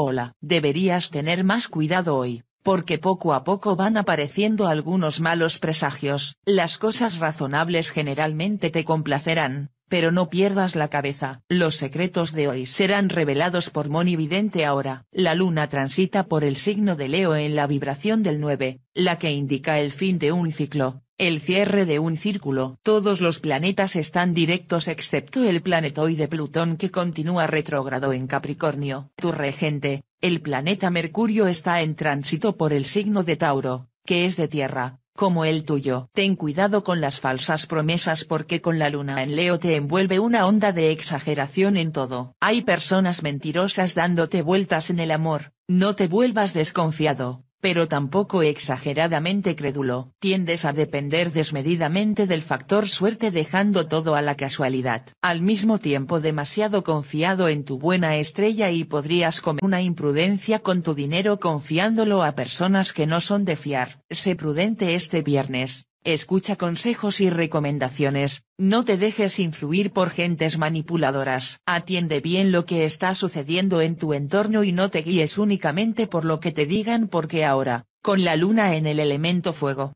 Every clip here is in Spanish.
Hola, deberías tener más cuidado hoy, porque poco a poco van apareciendo algunos malos presagios. Las cosas razonables generalmente te complacerán, pero no pierdas la cabeza, los secretos de hoy serán revelados por Moni Vidente ahora. La luna transita por el signo de Leo en la vibración del 9, la que indica el fin de un ciclo, el cierre de un círculo. Todos los planetas están directos excepto el planetoide Plutón que continúa retrógrado en Capricornio. Tu regente, el planeta Mercurio está en tránsito por el signo de Tauro, que es de tierra, como el tuyo. Ten cuidado con las falsas promesas porque con la luna en Leo te envuelve una onda de exageración en todo. Hay personas mentirosas dándote vueltas en el amor, no te vuelvas desconfiado, pero tampoco exageradamente crédulo. Tiendes a depender desmedidamente del factor suerte dejando todo a la casualidad. Al mismo tiempo demasiado confiado en tu buena estrella y podrías comer una imprudencia con tu dinero confiándolo a personas que no son de fiar. Sé prudente este viernes. Escucha consejos y recomendaciones, no te dejes influir por gentes manipuladoras. Atiende bien lo que está sucediendo en tu entorno y no te guíes únicamente por lo que te digan porque ahora, con la luna en el elemento fuego,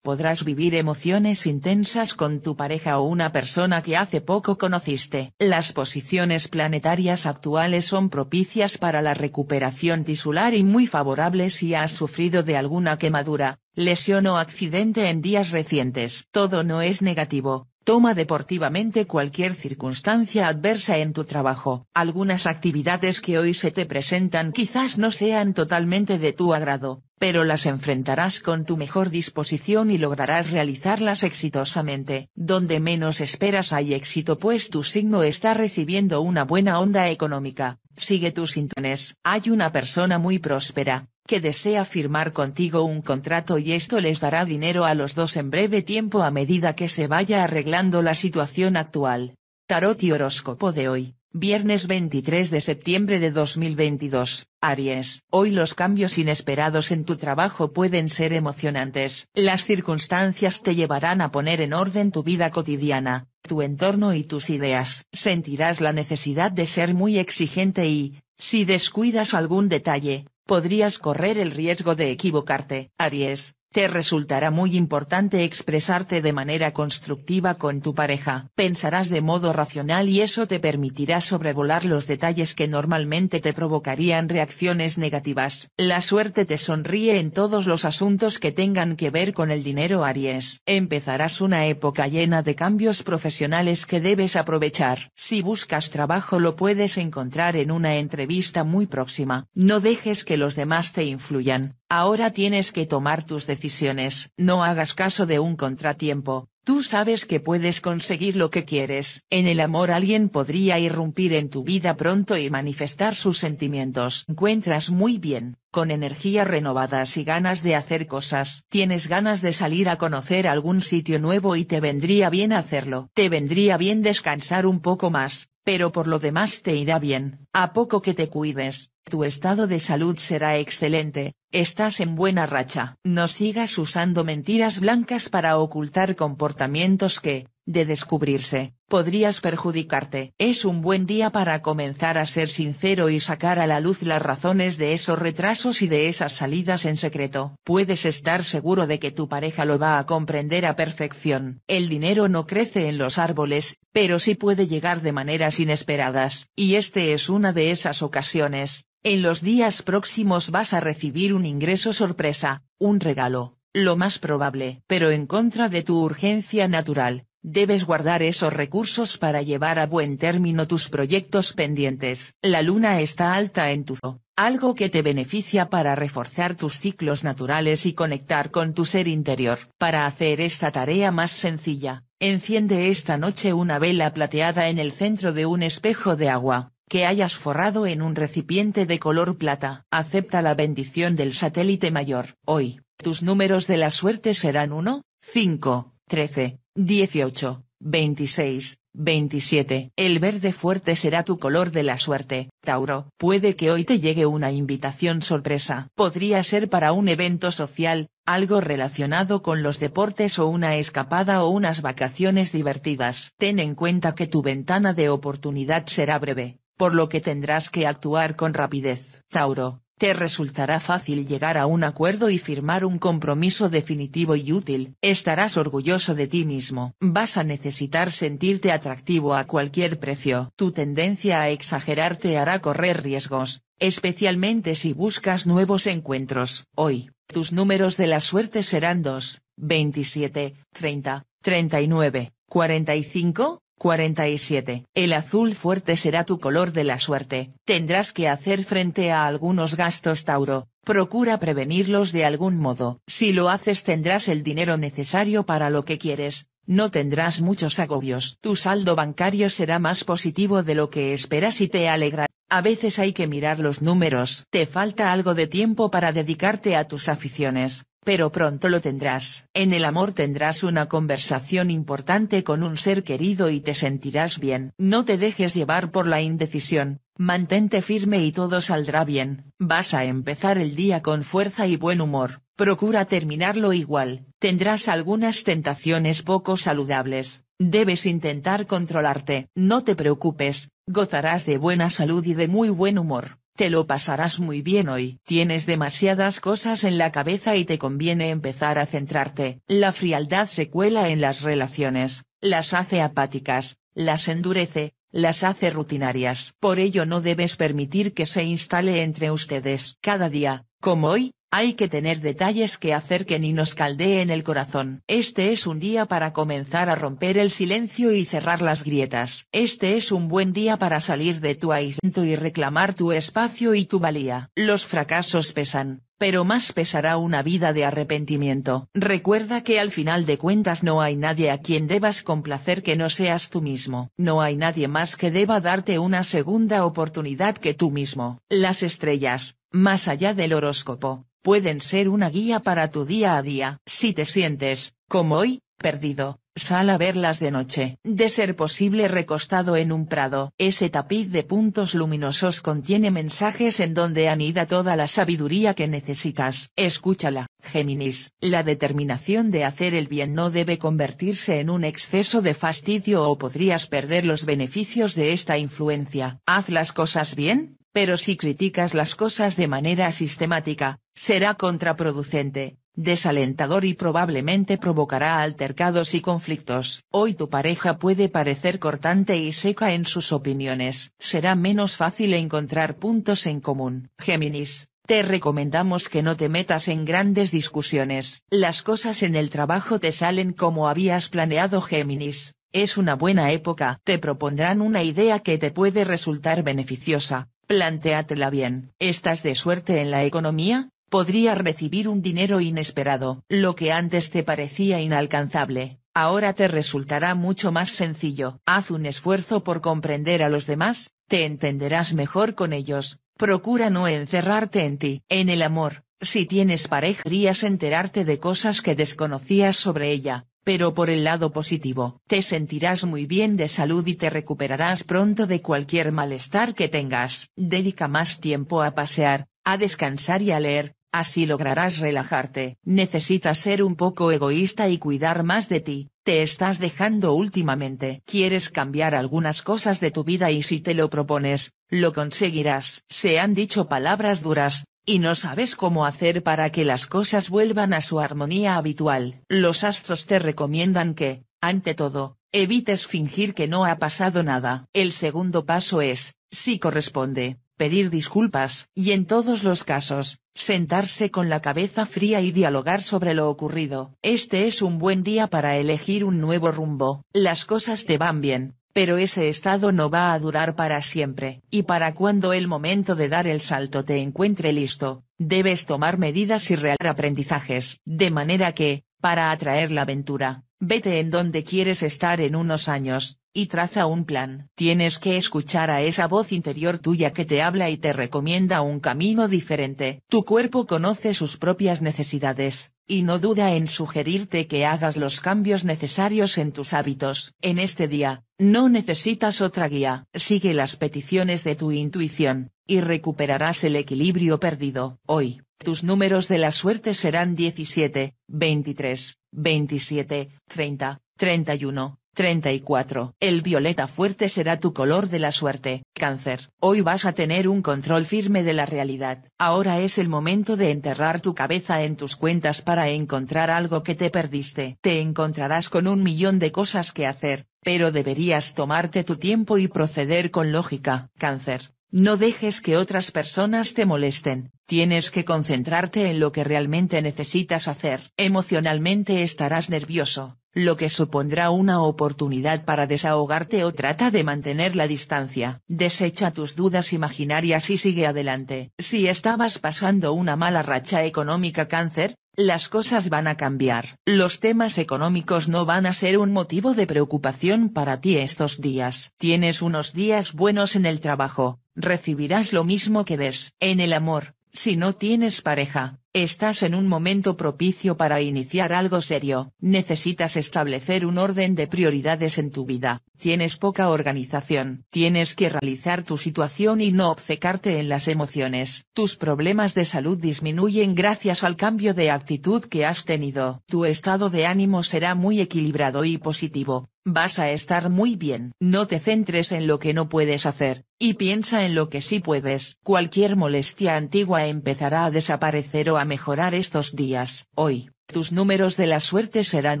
podrás vivir emociones intensas con tu pareja o una persona que hace poco conociste. Las posiciones planetarias actuales son propicias para la recuperación tisular y muy favorables si has sufrido de alguna quemadura, lesión o accidente en días recientes. Todo no es negativo. Toma deportivamente cualquier circunstancia adversa en tu trabajo. Algunas actividades que hoy se te presentan quizás no sean totalmente de tu agrado, pero las enfrentarás con tu mejor disposición y lograrás realizarlas exitosamente. Donde menos esperas hay éxito pues tu signo está recibiendo una buena onda económica, sigue tus intones. Hay una persona muy próspera, que desea firmar contigo un contrato y esto les dará dinero a los dos en breve tiempo a medida que se vaya arreglando la situación actual. Tarot y horóscopo de hoy. Viernes 23 de septiembre de 2022, Aries. Hoy los cambios inesperados en tu trabajo pueden ser emocionantes. Las circunstancias te llevarán a poner en orden tu vida cotidiana, tu entorno y tus ideas. Sentirás la necesidad de ser muy exigente y, si descuidas algún detalle, podrías correr el riesgo de equivocarte. Aries, te resultará muy importante expresarte de manera constructiva con tu pareja. Pensarás de modo racional y eso te permitirá sobrevolar los detalles que normalmente te provocarían reacciones negativas. La suerte te sonríe en todos los asuntos que tengan que ver con el dinero Aries. Empezarás una época llena de cambios profesionales que debes aprovechar. Si buscas trabajo lo puedes encontrar en una entrevista muy próxima. No dejes que los demás te influyan Ahora tienes que tomar tus decisiones, no hagas caso de un contratiempo, tú sabes que puedes conseguir lo que quieres. En el amor alguien podría irrumpir en tu vida pronto y manifestar sus sentimientos. Encuentras muy bien, con energías renovadas y ganas de hacer cosas. Tienes ganas de salir a conocer algún sitio nuevo y te vendría bien hacerlo. Te vendría bien descansar un poco más, pero por lo demás te irá bien, a poco que te cuides, tu estado de salud será excelente, estás en buena racha. No sigas usando mentiras blancas para ocultar comportamientos que, de descubrirse, podrías perjudicarte. Es un buen día para comenzar a ser sincero y sacar a la luz las razones de esos retrasos y de esas salidas en secreto. Puedes estar seguro de que tu pareja lo va a comprender a perfección. El dinero no crece en los árboles, pero sí puede llegar de maneras inesperadas. Y este es una de esas ocasiones. En los días próximos vas a recibir un ingreso sorpresa, un regalo, lo más probable, pero en contra de tu urgencia natural Debes guardar esos recursos para llevar a buen término tus proyectos pendientes. La luna está alta en tu zoo, algo que te beneficia para reforzar tus ciclos naturales y conectar con tu ser interior. Para hacer esta tarea más sencilla, enciende esta noche una vela plateada en el centro de un espejo de agua que hayas forrado en un recipiente de color plata. Acepta la bendición del satélite mayor. Hoy, tus números de la suerte serán 1, 5, 13, 18, 26, 27. El verde fuerte será tu color de la suerte, Tauro. Puede que hoy te llegue una invitación sorpresa. Podría ser para un evento social, algo relacionado con los deportes o una escapada o unas vacaciones divertidas. Ten en cuenta que tu ventana de oportunidad será breve, por lo que tendrás que actuar con rapidez. Tauro, te resultará fácil llegar a un acuerdo y firmar un compromiso definitivo y útil. Estarás orgulloso de ti mismo. Vas a necesitar sentirte atractivo a cualquier precio. Tu tendencia a exagerarte hará correr riesgos, especialmente si buscas nuevos encuentros. Hoy, tus números de la suerte serán 2, 27, 30, 39, 45, 47. El azul fuerte será tu color de la suerte. Tendrás que hacer frente a algunos gastos Tauro. Procura prevenirlos de algún modo. Si lo haces tendrás el dinero necesario para lo que quieres. No tendrás muchos agobios. Tu saldo bancario será más positivo de lo que esperas y te alegra. A veces hay que mirar los números. Te falta algo de tiempo para dedicarte a tus aficiones pero pronto lo tendrás. En el amor tendrás una conversación importante con un ser querido y te sentirás bien. No te dejes llevar por la indecisión, mantente firme y todo saldrá bien. Vas a empezar el día con fuerza y buen humor, procura terminarlo igual. Tendrás algunas tentaciones poco saludables, debes intentar controlarte. No te preocupes, gozarás de buena salud y de muy buen humor. Te lo pasarás muy bien hoy. Tienes demasiadas cosas en la cabeza y te conviene empezar a centrarte. La frialdad se cuela en las relaciones, las hace apáticas, las endurece, las hace rutinarias. Por ello no debes permitir que se instale entre ustedes. Cada día, como hoy, hay que tener detalles que acerquen y nos caldeen el corazón. Este es un día para comenzar a romper el silencio y cerrar las grietas. Este es un buen día para salir de tu aislamiento y reclamar tu espacio y tu valía. Los fracasos pesan, pero más pesará una vida de arrepentimiento. Recuerda que al final de cuentas no hay nadie a quien debas complacer que no seas tú mismo. No hay nadie más que deba darte una segunda oportunidad que tú mismo. Las estrellas, más allá del horóscopo, pueden ser una guía para tu día a día. Si te sientes, como hoy, perdido, sal a verlas de noche. De ser posible recostado en un prado. Ese tapiz de puntos luminosos contiene mensajes en donde anida toda la sabiduría que necesitas. Escúchala, Géminis. La determinación de hacer el bien no debe convertirse en un exceso de fastidio o podrías perder los beneficios de esta influencia. Haz las cosas bien, pero si criticas las cosas de manera sistemática, será contraproducente, desalentador y probablemente provocará altercados y conflictos. Hoy tu pareja puede parecer cortante y seca en sus opiniones. Será menos fácil encontrar puntos en común. Géminis. Te recomendamos que no te metas en grandes discusiones. Las cosas en el trabajo te salen como habías planeado Géminis. Es una buena época. Te propondrán una idea que te puede resultar beneficiosa, Plantéatela bien. Estás de suerte en la economía, podrías recibir un dinero inesperado. Lo que antes te parecía inalcanzable, ahora te resultará mucho más sencillo. Haz un esfuerzo por comprender a los demás, te entenderás mejor con ellos. Procura no encerrarte en ti. En el amor, si tienes pareja, enterarte de cosas que desconocías sobre ella pero por el lado positivo, te sentirás muy bien de salud y te recuperarás pronto de cualquier malestar que tengas. Dedica más tiempo a pasear, a descansar y a leer, así lograrás relajarte. Necesitas ser un poco egoísta y cuidar más de ti, te estás dejando últimamente. Quieres cambiar algunas cosas de tu vida y si te lo propones, lo conseguirás. Se han dicho palabras duras, y no sabes cómo hacer para que las cosas vuelvan a su armonía habitual. Los astros te recomiendan que, ante todo, evites fingir que no ha pasado nada. El segundo paso es, si corresponde, pedir disculpas, y en todos los casos, sentarse con la cabeza fría y dialogar sobre lo ocurrido. Este es un buen día para elegir un nuevo rumbo. Las cosas te van bien, pero ese estado no va a durar para siempre, y para cuando el momento de dar el salto te encuentre listo, debes tomar medidas y realizar aprendizajes, de manera que, para atraer la aventura, vete en donde quieres estar en unos años, y traza un plan. Tienes que escuchar a esa voz interior tuya que te habla y te recomienda un camino diferente. Tu cuerpo conoce sus propias necesidades, y no duda en sugerirte que hagas los cambios necesarios en tus hábitos. En este día, no necesitas otra guía. Sigue las peticiones de tu intuición, y recuperarás el equilibrio perdido. Hoy, tus números de la suerte serán 17, 23, 27, 30, 31, 34. El violeta fuerte será tu color de la suerte. Cáncer. Hoy vas a tener un control firme de la realidad. Ahora es el momento de enterrar tu cabeza en tus cuentas para encontrar algo que te perdiste. Te encontrarás con un millón de cosas que hacer, pero deberías tomarte tu tiempo y proceder con lógica. Cáncer. No dejes que otras personas te molesten, tienes que concentrarte en lo que realmente necesitas hacer. Emocionalmente estarás nervioso, lo que supondrá una oportunidad para desahogarte o trata de mantener la distancia. Desecha tus dudas imaginarias y sigue adelante. Si estabas pasando una mala racha económica cáncer, las cosas van a cambiar. Los temas económicos no van a ser un motivo de preocupación para ti estos días. Tienes unos días buenos en el trabajo, recibirás lo mismo que des. En el amor, si no tienes pareja, estás en un momento propicio para iniciar algo serio. Necesitas establecer un orden de prioridades en tu vida. Tienes poca organización. Tienes que realizar tu situación y no obcecarte en las emociones. Tus problemas de salud disminuyen gracias al cambio de actitud que has tenido. Tu estado de ánimo será muy equilibrado y positivo. Vas a estar muy bien. No te centres en lo que no puedes hacer, y piensa en lo que sí puedes. Cualquier molestia antigua empezará a desaparecer o a mejorar estos días. Hoy, tus números de la suerte serán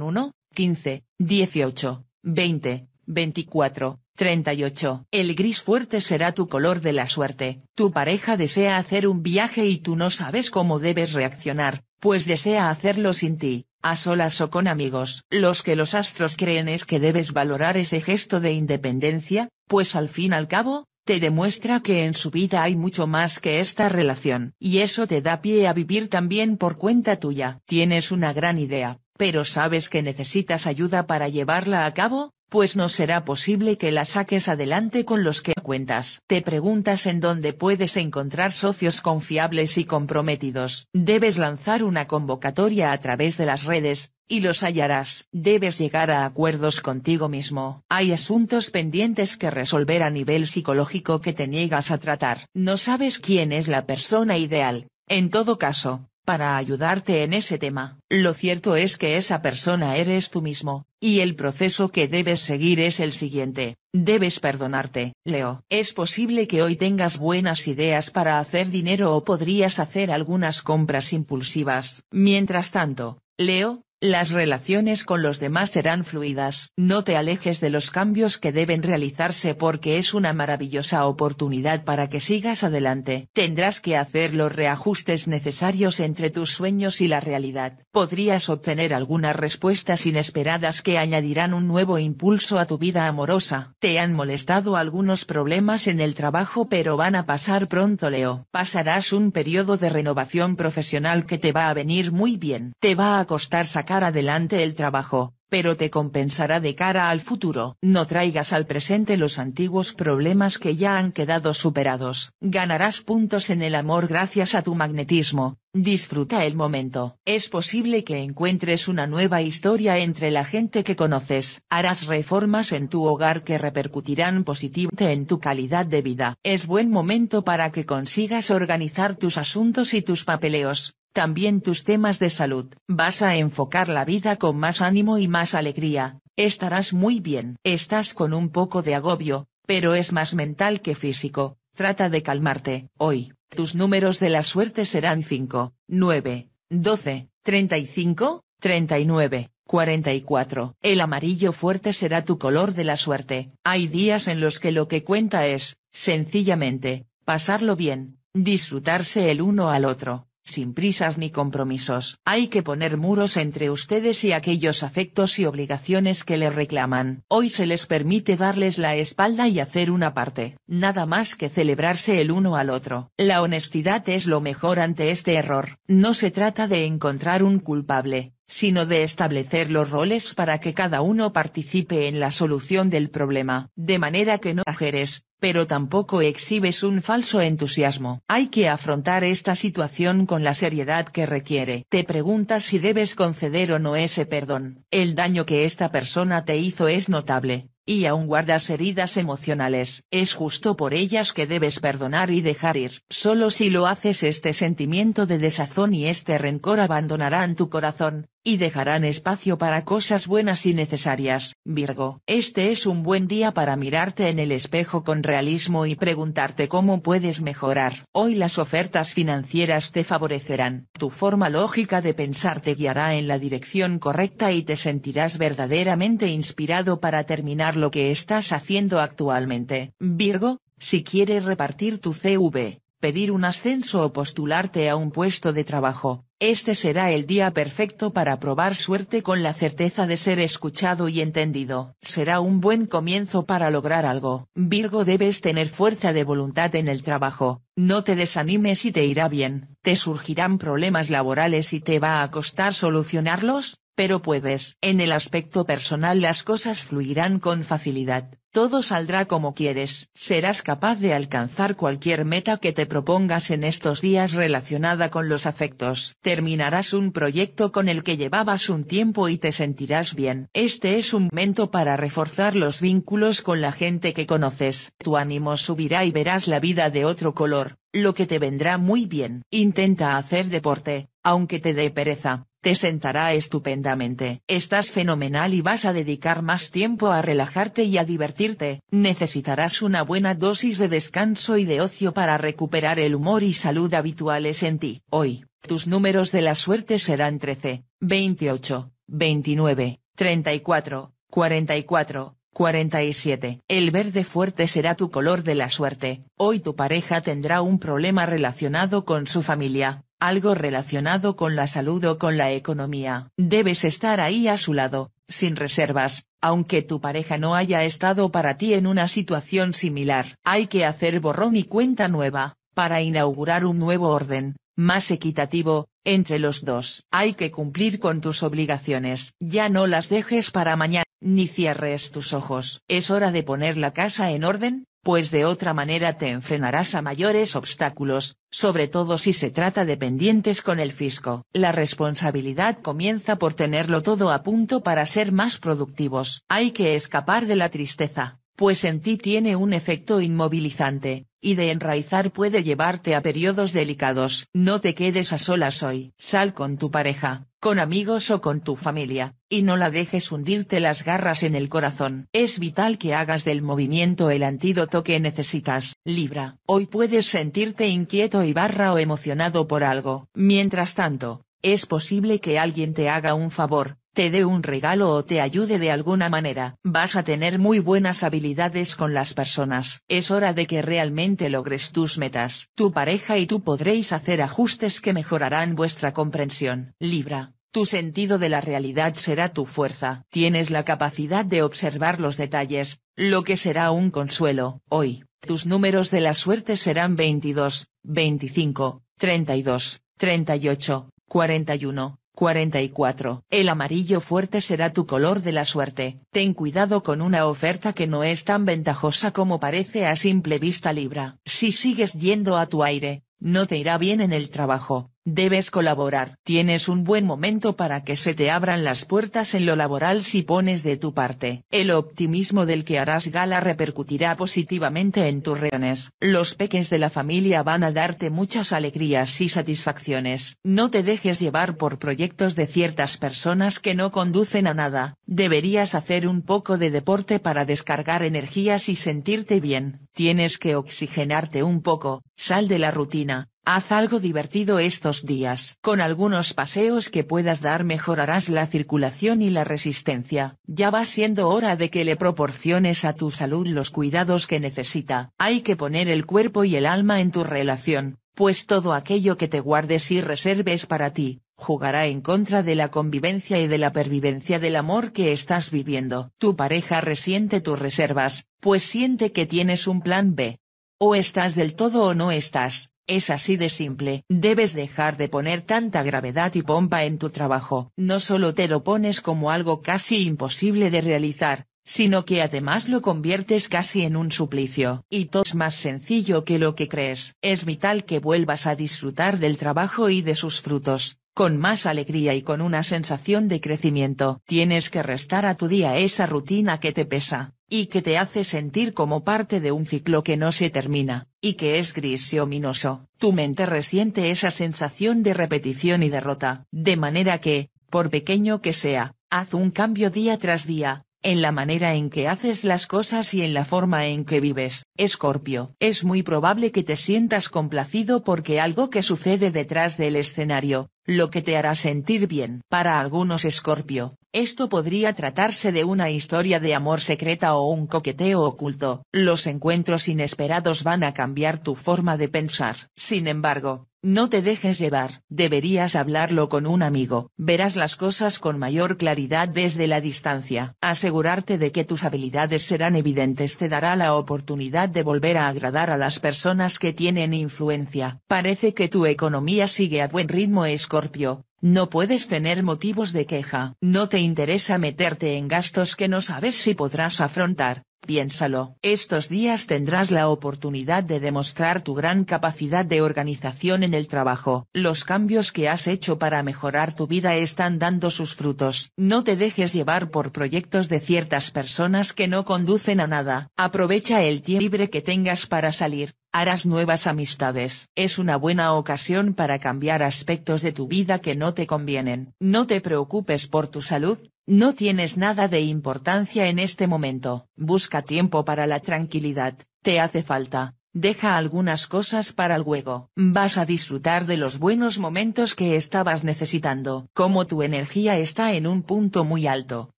1, 15, 18, 20, 24, 38. El gris fuerte será tu color de la suerte. Tu pareja desea hacer un viaje y tú no sabes cómo debes reaccionar, pues desea hacerlo sin ti, a solas o con amigos. Los que los astros creen es que debes valorar ese gesto de independencia, pues al fin al cabo, te demuestra que en su vida hay mucho más que esta relación. Y eso te da pie a vivir también por cuenta tuya. Tienes una gran idea, pero sabes que necesitas ayuda para llevarla a cabo, pues no será posible que la saques adelante con los que cuentas. Te preguntas en dónde puedes encontrar socios confiables y comprometidos. Debes lanzar una convocatoria a través de las redes, y los hallarás. Debes llegar a acuerdos contigo mismo. Hay asuntos pendientes que resolver a nivel psicológico que te niegas a tratar. No sabes quién es la persona ideal. En todo caso, para ayudarte en ese tema. Lo cierto es que esa persona eres tú mismo, y el proceso que debes seguir es el siguiente, debes perdonarte. Leo, es posible que hoy tengas buenas ideas para hacer dinero o podrías hacer algunas compras impulsivas. Mientras tanto, Leo, las relaciones con los demás serán fluidas. No te alejes de los cambios que deben realizarse porque es una maravillosa oportunidad para que sigas adelante. Tendrás que hacer los reajustes necesarios entre tus sueños y la realidad. Podrías obtener algunas respuestas inesperadas que añadirán un nuevo impulso a tu vida amorosa. Te han molestado algunos problemas en el trabajo pero van a pasar pronto Leo. Pasarás un periodo de renovación profesional que te va a venir muy bien. Te va a costar sacar cara adelante el trabajo, pero te compensará de cara al futuro. No traigas al presente los antiguos problemas que ya han quedado superados. Ganarás puntos en el amor gracias a tu magnetismo, disfruta el momento. Es posible que encuentres una nueva historia entre la gente que conoces. Harás reformas en tu hogar que repercutirán positivamente en tu calidad de vida. Es buen momento para que consigas organizar tus asuntos y tus papeleos. También tus temas de salud. Vas a enfocar la vida con más ánimo y más alegría. Estarás muy bien. Estás con un poco de agobio, pero es más mental que físico. Trata de calmarte. Hoy, tus números de la suerte serán 5, 9, 12, 35, 39. 44. El amarillo fuerte será tu color de la suerte. Hay días en los que lo que cuenta es, sencillamente, pasarlo bien, disfrutarse el uno al otro sin prisas ni compromisos. Hay que poner muros entre ustedes y aquellos afectos y obligaciones que les reclaman. Hoy se les permite darles la espalda y hacer una parte, nada más que celebrarse el uno al otro. La honestidad es lo mejor ante este error. No se trata de encontrar un culpable, sino de establecer los roles para que cada uno participe en la solución del problema, de manera que no ajeres, pero tampoco exhibes un falso entusiasmo. Hay que afrontar esta situación con la seriedad que requiere. Te preguntas si debes conceder o no ese perdón. El daño que esta persona te hizo es notable, y aún guardas heridas emocionales. Es justo por ellas que debes perdonar y dejar ir. Solo si lo haces este sentimiento de desazón y este rencor abandonarán tu corazón, y dejarán espacio para cosas buenas y necesarias. Virgo, este es un buen día para mirarte en el espejo con realismo y preguntarte cómo puedes mejorar. Hoy las ofertas financieras te favorecerán. Tu forma lógica de pensar te guiará en la dirección correcta y te sentirás verdaderamente inspirado para terminar lo que estás haciendo actualmente. Virgo, si quieres repartir tu CV, pedir un ascenso o postularte a un puesto de trabajo, este será el día perfecto para probar suerte con la certeza de ser escuchado y entendido. Será un buen comienzo para lograr algo. Virgo debes tener fuerza de voluntad en el trabajo, no te desanimes y te irá bien. Te surgirán problemas laborales y te va a costar solucionarlos, pero puedes. En el aspecto personal las cosas fluirán con facilidad, todo saldrá como quieres. Serás capaz de alcanzar cualquier meta que te propongas en estos días relacionada con los afectos. Terminarás un proyecto con el que llevabas un tiempo y te sentirás bien. Este es un momento para reforzar los vínculos con la gente que conoces. Tu ánimo subirá y verás la vida de otro color, lo que te vendrá muy bien. Intenta hacer deporte aunque te dé pereza, te sentará estupendamente. Estás fenomenal y vas a dedicar más tiempo a relajarte y a divertirte. Necesitarás una buena dosis de descanso y de ocio para recuperar el humor y salud habituales en ti. Hoy, tus números de la suerte serán 13, 28, 29, 34, 44, 47. El verde fuerte será tu color de la suerte. Hoy tu pareja tendrá un problema relacionado con su familia algo relacionado con la salud o con la economía. Debes estar ahí a su lado, sin reservas, aunque tu pareja no haya estado para ti en una situación similar. Hay que hacer borrón y cuenta nueva, para inaugurar un nuevo orden, más equitativo, entre los dos. Hay que cumplir con tus obligaciones. Ya no las dejes para mañana, ni cierres tus ojos. Es hora de poner la casa en orden, pues de otra manera te enfrenarás a mayores obstáculos, sobre todo si se trata de pendientes con el fisco. La responsabilidad comienza por tenerlo todo a punto para ser más productivos. Hay que escapar de la tristeza, pues en ti tiene un efecto inmovilizante, y de enraizar puede llevarte a periodos delicados. No te quedes a solas hoy. Sal con tu pareja, con amigos o con tu familia, y no la dejes hundirte las garras en el corazón. Es vital que hagas del movimiento el antídoto que necesitas. Libra, hoy puedes sentirte inquieto y barra o emocionado por algo. Mientras tanto, es posible que alguien te haga un favor, te dé un regalo o te ayude de alguna manera. Vas a tener muy buenas habilidades con las personas. Es hora de que realmente logres tus metas. Tu pareja y tú podréis hacer ajustes que mejorarán vuestra comprensión. Libra. Tu sentido de la realidad será tu fuerza. Tienes la capacidad de observar los detalles, lo que será un consuelo. Hoy, tus números de la suerte serán 22, 25, 32, 38, 41, 44. El amarillo fuerte será tu color de la suerte. Ten cuidado con una oferta que no es tan ventajosa como parece a simple vista Libra. Si sigues yendo a tu aire, no te irá bien en el trabajo, Debes colaborar. Tienes un buen momento para que se te abran las puertas en lo laboral si pones de tu parte. El optimismo del que harás gala repercutirá positivamente en tus reuniones. Los peques de la familia van a darte muchas alegrías y satisfacciones. No te dejes llevar por proyectos de ciertas personas que no conducen a nada. Deberías hacer un poco de deporte para descargar energías y sentirte bien. Tienes que oxigenarte un poco, sal de la rutina, Haz algo divertido estos días. Con algunos paseos que puedas dar mejorarás la circulación y la resistencia. Ya va siendo hora de que le proporciones a tu salud los cuidados que necesita. Hay que poner el cuerpo y el alma en tu relación, pues todo aquello que te guardes y reserves para ti, jugará en contra de la convivencia y de la pervivencia del amor que estás viviendo. Tu pareja resiente tus reservas, pues siente que tienes un plan B. O estás del todo o no estás. Es así de simple. Debes dejar de poner tanta gravedad y pompa en tu trabajo. No solo te lo pones como algo casi imposible de realizar, sino que además lo conviertes casi en un suplicio. Y todo es más sencillo que lo que crees. Es vital que vuelvas a disfrutar del trabajo y de sus frutos, con más alegría y con una sensación de crecimiento. Tienes que restar a tu día esa rutina que te pesa y que te hace sentir como parte de un ciclo que no se termina, y que es gris y ominoso. Tu mente resiente esa sensación de repetición y derrota, de manera que, por pequeño que sea, haz un cambio día tras día, en la manera en que haces las cosas y en la forma en que vives. Escorpio, es muy probable que te sientas complacido porque algo que sucede detrás del escenario, lo que te hará sentir bien. Para algunos Escorpio, esto podría tratarse de una historia de amor secreta o un coqueteo oculto. Los encuentros inesperados van a cambiar tu forma de pensar. Sin embargo, no te dejes llevar, deberías hablarlo con un amigo, verás las cosas con mayor claridad desde la distancia. Asegurarte de que tus habilidades serán evidentes te dará la oportunidad de volver a agradar a las personas que tienen influencia. Parece que tu economía sigue a buen ritmo, Escorpio, no puedes tener motivos de queja. No te interesa meterte en gastos que no sabes si podrás afrontar. Piénsalo. Estos días tendrás la oportunidad de demostrar tu gran capacidad de organización en el trabajo. Los cambios que has hecho para mejorar tu vida están dando sus frutos. No te dejes llevar por proyectos de ciertas personas que no conducen a nada. Aprovecha el tiempo libre que tengas para salir, harás nuevas amistades. Es una buena ocasión para cambiar aspectos de tu vida que no te convienen. No te preocupes por tu salud, no tienes nada de importancia en este momento. Busca tiempo para la tranquilidad, te hace falta. Deja algunas cosas para el juego. Vas a disfrutar de los buenos momentos que estabas necesitando. Como tu energía está en un punto muy alto,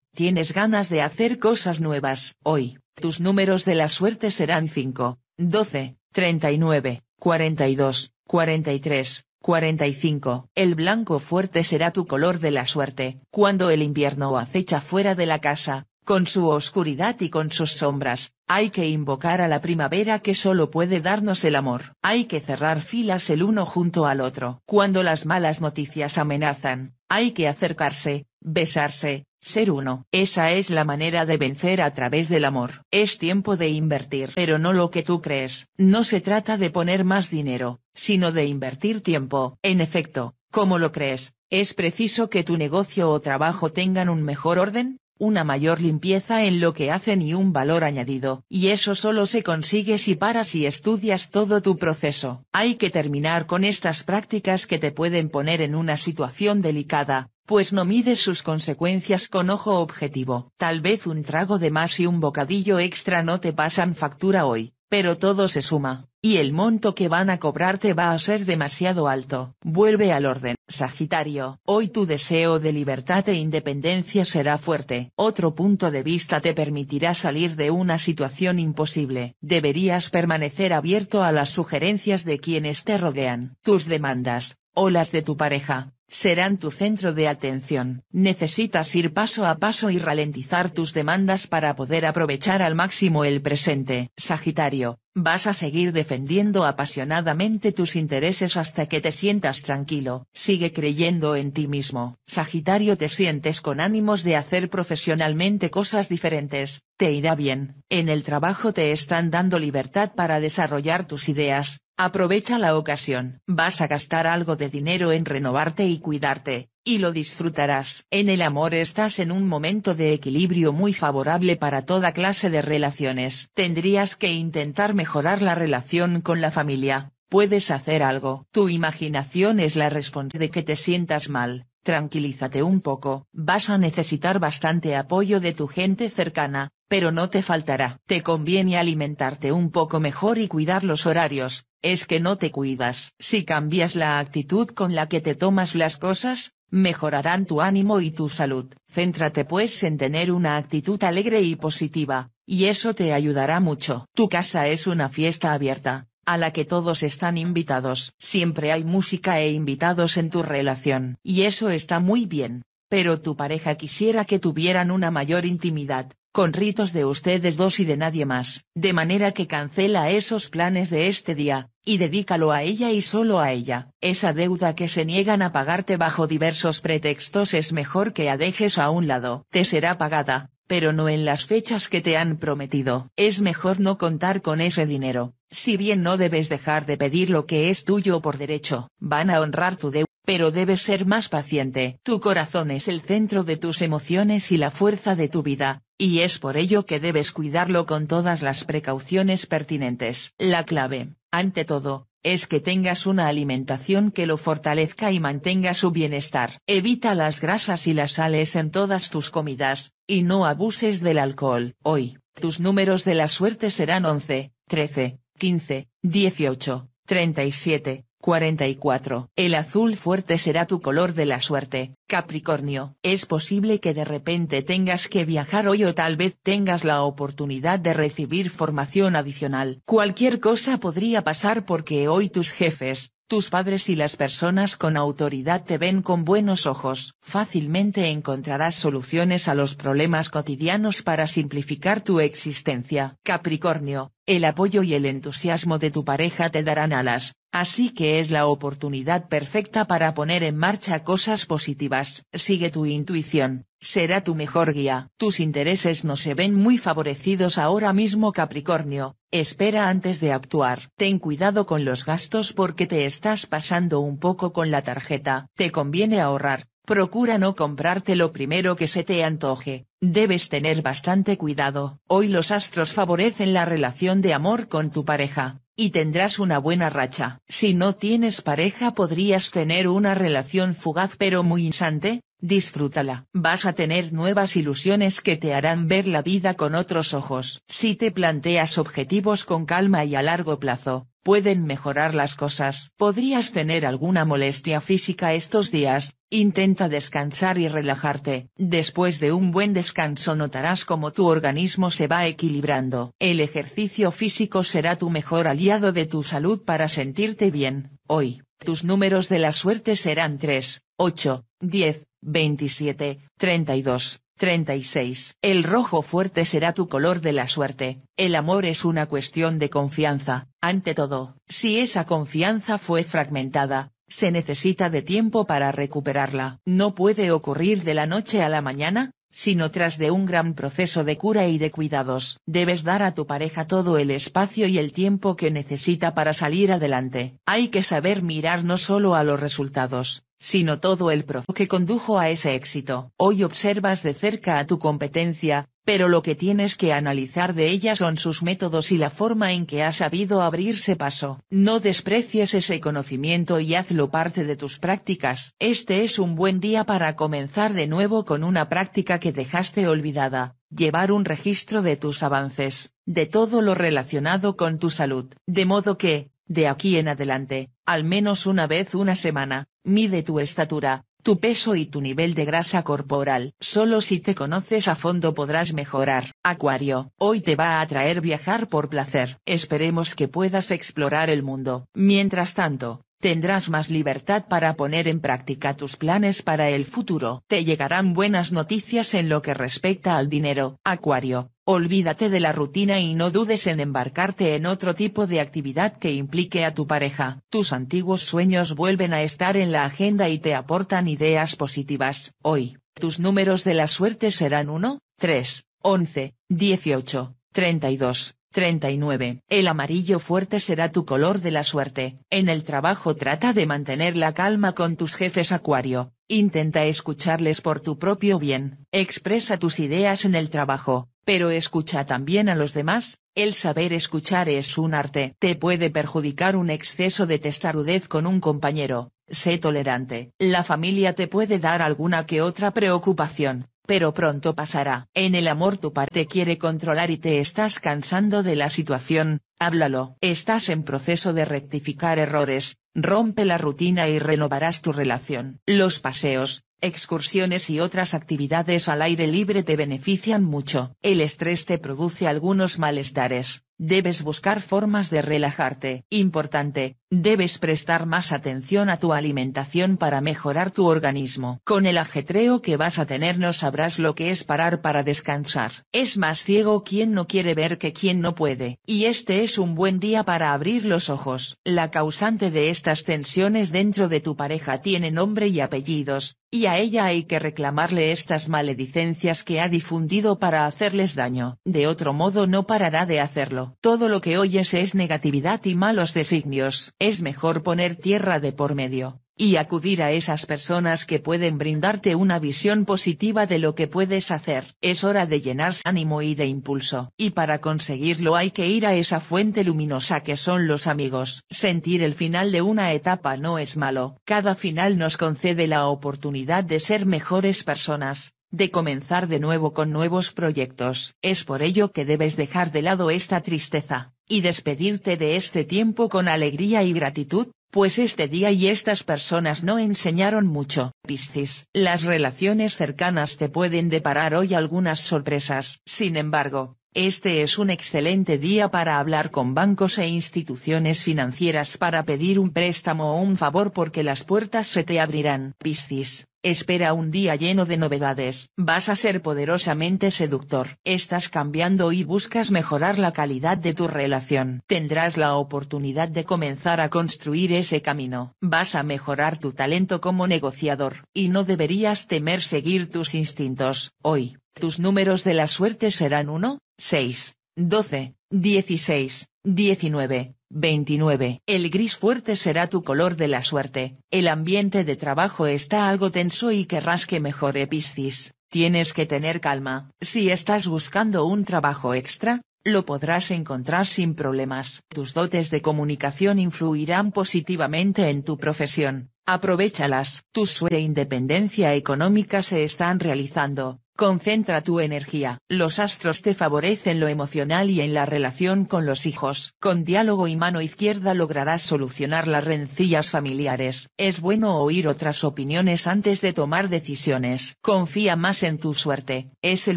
tienes ganas de hacer cosas nuevas. Hoy, tus números de la suerte serán 5, 12, 39, 42, 43, 45. El blanco fuerte será tu color de la suerte, cuando el invierno acecha fuera de la casa, con su oscuridad y con sus sombras, hay que invocar a la primavera que solo puede darnos el amor. Hay que cerrar filas el uno junto al otro. Cuando las malas noticias amenazan, hay que acercarse, besarse, ser uno. Esa es la manera de vencer a través del amor. Es tiempo de invertir. Pero no lo que tú crees. No se trata de poner más dinero, sino de invertir tiempo. En efecto, ¿cómo lo crees, es preciso que tu negocio o trabajo tengan un mejor orden, una mayor limpieza en lo que hacen y un valor añadido. Y eso solo se consigue si paras y estudias todo tu proceso. Hay que terminar con estas prácticas que te pueden poner en una situación delicada, pues no mides sus consecuencias con ojo objetivo. Tal vez un trago de más y un bocadillo extra no te pasan factura hoy, pero todo se suma, y el monto que van a cobrarte va a ser demasiado alto. Vuelve al orden, Sagitario. Hoy tu deseo de libertad e independencia será fuerte. Otro punto de vista te permitirá salir de una situación imposible. Deberías permanecer abierto a las sugerencias de quienes te rodean. Tus demandas, o las de tu pareja, serán tu centro de atención. Necesitas ir paso a paso y ralentizar tus demandas para poder aprovechar al máximo el presente. Sagitario, vas a seguir defendiendo apasionadamente tus intereses hasta que te sientas tranquilo. Sigue creyendo en ti mismo. Sagitario, te sientes con ánimos de hacer profesionalmente cosas diferentes, te irá bien. En el trabajo te están dando libertad para desarrollar tus ideas, Aprovecha la ocasión, vas a gastar algo de dinero en renovarte y cuidarte, y lo disfrutarás. En el amor estás en un momento de equilibrio muy favorable para toda clase de relaciones. Tendrías que intentar mejorar la relación con la familia, puedes hacer algo. Tu imaginación es la responsable de que te sientas mal, Tranquilízate un poco, vas a necesitar bastante apoyo de tu gente cercana, pero no te faltará. Te conviene alimentarte un poco mejor y cuidar los horarios, es que no te cuidas. Si cambias la actitud con la que te tomas las cosas, mejorarán tu ánimo y tu salud. Céntrate pues en tener una actitud alegre y positiva, y eso te ayudará mucho. Tu casa es una fiesta abierta, a la que todos están invitados. Siempre hay música e invitados en tu relación. Y eso está muy bien. Pero tu pareja quisiera que tuvieran una mayor intimidad, con ritos de ustedes dos y de nadie más. De manera que cancela esos planes de este día, y dedícalo a ella y solo a ella. Esa deuda que se niegan a pagarte bajo diversos pretextos es mejor que la dejes a un lado. Te será pagada, pero no en las fechas que te han prometido. Es mejor no contar con ese dinero, si bien no debes dejar de pedir lo que es tuyo por derecho, van a honrar tu deuda, pero debes ser más paciente. Tu corazón es el centro de tus emociones y la fuerza de tu vida, y es por ello que debes cuidarlo con todas las precauciones pertinentes. La clave, ante todo, es que tengas una alimentación que lo fortalezca y mantenga su bienestar. Evita las grasas y las sales en todas tus comidas, y no abuses del alcohol. Hoy, tus números de la suerte serán 11, 13, 15, 18, 37, 44. El azul fuerte será tu color de la suerte, Capricornio. Es posible que de repente tengas que viajar hoy o tal vez tengas la oportunidad de recibir formación adicional. Cualquier cosa podría pasar porque hoy tus jefes, tus padres y las personas con autoridad te ven con buenos ojos. Fácilmente encontrarás soluciones a los problemas cotidianos para simplificar tu existencia. Capricornio, el apoyo y el entusiasmo de tu pareja te darán alas, Así que es la oportunidad perfecta para poner en marcha cosas positivas. Sigue tu intuición, será tu mejor guía. Tus intereses no se ven muy favorecidos ahora mismo Capricornio, espera antes de actuar. Ten cuidado con los gastos porque te estás pasando un poco con la tarjeta. Te conviene ahorrar, procura no comprarte lo primero que se te antoje. Debes tener bastante cuidado. Hoy los astros favorecen la relación de amor con tu pareja y tendrás una buena racha. Si no tienes pareja podrías tener una relación fugaz pero muy insante, disfrútala. Vas a tener nuevas ilusiones que te harán ver la vida con otros ojos. Si te planteas objetivos con calma y a largo plazo, pueden mejorar las cosas. Podrías tener alguna molestia física estos días, intenta descansar y relajarte. Después de un buen descanso notarás cómo tu organismo se va equilibrando. El ejercicio físico será tu mejor aliado de tu salud para sentirte bien. Hoy, tus números de la suerte serán 3, 8, 10, 27, 32. 36. El rojo fuerte será tu color de la suerte. El amor es una cuestión de confianza, ante todo. Si esa confianza fue fragmentada, se necesita de tiempo para recuperarla. No puede ocurrir de la noche a la mañana, sino tras de un gran proceso de cura y de cuidados. Debes dar a tu pareja todo el espacio y el tiempo que necesita para salir adelante. Hay que saber mirar no solo a los resultados, sino todo el proceso que condujo a ese éxito. Hoy observas de cerca a tu competencia, pero lo que tienes que analizar de ella son sus métodos y la forma en que ha sabido abrirse paso. No desprecies ese conocimiento y hazlo parte de tus prácticas. Este es un buen día para comenzar de nuevo con una práctica que dejaste olvidada, llevar un registro de tus avances, de todo lo relacionado con tu salud. De modo que, de aquí en adelante, al menos una vez una semana, mide tu estatura, tu peso y tu nivel de grasa corporal. Solo si te conoces a fondo podrás mejorar. Acuario, hoy te va a atraer viajar por placer. Esperemos que puedas explorar el mundo. Mientras tanto, Tendrás más libertad para poner en práctica tus planes para el futuro. Te llegarán buenas noticias en lo que respecta al dinero. Acuario, olvídate de la rutina y no dudes en embarcarte en otro tipo de actividad que implique a tu pareja. Tus antiguos sueños vuelven a estar en la agenda y te aportan ideas positivas. Hoy, tus números de la suerte serán 1, 3, 11, 18, 32. 39. El amarillo fuerte será tu color de la suerte. En el trabajo trata de mantener la calma con tus jefes acuario. Intenta escucharles por tu propio bien. Expresa tus ideas en el trabajo, pero escucha también a los demás. El saber escuchar es un arte. Te puede perjudicar un exceso de testarudez con un compañero. Sé tolerante. La familia te puede dar alguna que otra preocupación, pero pronto pasará. En el amor tu parte quiere controlar y te estás cansando de la situación, háblalo. Estás en proceso de rectificar errores, Rompe la rutina y renovarás tu relación. Los paseos, excursiones y otras actividades al aire libre te benefician mucho. El estrés te produce algunos malestares. Debes buscar formas de relajarte. Importante, debes prestar más atención a tu alimentación para mejorar tu organismo. Con el ajetreo que vas a tener no sabrás lo que es parar para descansar. Es más ciego quien no quiere ver que quien no puede. Y este es un buen día para abrir los ojos. La causante de estas tensiones dentro de tu pareja tienen nombre y apellidos, y a ella hay que reclamarle estas maledicencias que ha difundido para hacerles daño. De otro modo no parará de hacerlo. Todo lo que oyes es negatividad y malos designios. Es mejor poner tierra de por medio y acudir a esas personas que pueden brindarte una visión positiva de lo que puedes hacer. Es hora de llenarse ánimo y de impulso. Y para conseguirlo hay que ir a esa fuente luminosa que son los amigos. Sentir el final de una etapa no es malo. Cada final nos concede la oportunidad de ser mejores personas de comenzar de nuevo con nuevos proyectos. Es por ello que debes dejar de lado esta tristeza, y despedirte de este tiempo con alegría y gratitud, pues este día y estas personas no enseñaron mucho. Piscis, las relaciones cercanas te pueden deparar hoy algunas sorpresas. Sin embargo, este es un excelente día para hablar con bancos e instituciones financieras para pedir un préstamo o un favor porque las puertas se te abrirán. Piscis, Espera un día lleno de novedades. Vas a ser poderosamente seductor. Estás cambiando y buscas mejorar la calidad de tu relación. Tendrás la oportunidad de comenzar a construir ese camino. Vas a mejorar tu talento como negociador, y no deberías temer seguir tus instintos. Hoy, tus números de la suerte serán 1, 6, 12, 16, 19, 29. El gris fuerte será tu color de la suerte. El ambiente de trabajo está algo tenso y querrás que mejore Piscis. Tienes que tener calma. Si estás buscando un trabajo extra, lo podrás encontrar sin problemas. Tus dotes de comunicación influirán positivamente en tu profesión. Aprovechalas. Tu suerte e independencia económica se están realizando. Concentra tu energía. Los astros te favorecen lo emocional y en la relación con los hijos. Con diálogo y mano izquierda lograrás solucionar las rencillas familiares. Es bueno oír otras opiniones antes de tomar decisiones. Confía más en tu suerte. Es el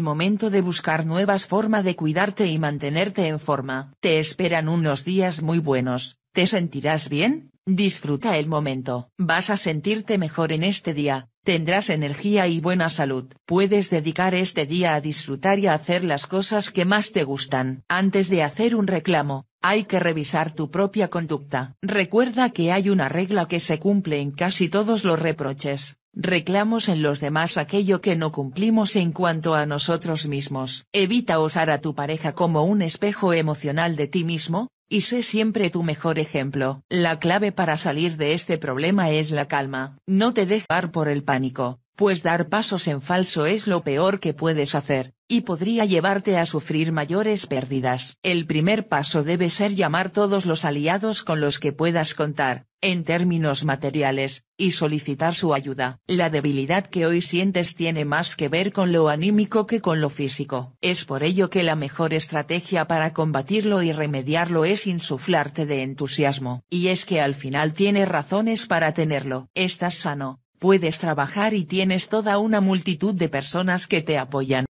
momento de buscar nuevas formas de cuidarte y mantenerte en forma. Te esperan unos días muy buenos. ¿Te sentirás bien? Disfruta el momento. Vas a sentirte mejor en este día, Tendrás energía y buena salud. Puedes dedicar este día a disfrutar y a hacer las cosas que más te gustan. Antes de hacer un reclamo, hay que revisar tu propia conducta. Recuerda que hay una regla que se cumple en casi todos los reproches. Reclamos en los demás aquello que no cumplimos en cuanto a nosotros mismos. Evita usar a tu pareja como un espejo emocional de ti mismo, y sé siempre tu mejor ejemplo. La clave para salir de este problema es la calma, no te dejar por el pánico, pues dar pasos en falso es lo peor que puedes hacer, y podría llevarte a sufrir mayores pérdidas. El primer paso debe ser llamar todos los aliados con los que puedas contar, en términos materiales, y solicitar su ayuda. La debilidad que hoy sientes tiene más que ver con lo anímico que con lo físico. Es por ello que la mejor estrategia para combatirlo y remediarlo es insuflarte de entusiasmo. Y es que al final tienes razones para tenerlo. Estás sano, puedes trabajar y tienes toda una multitud de personas que te apoyan.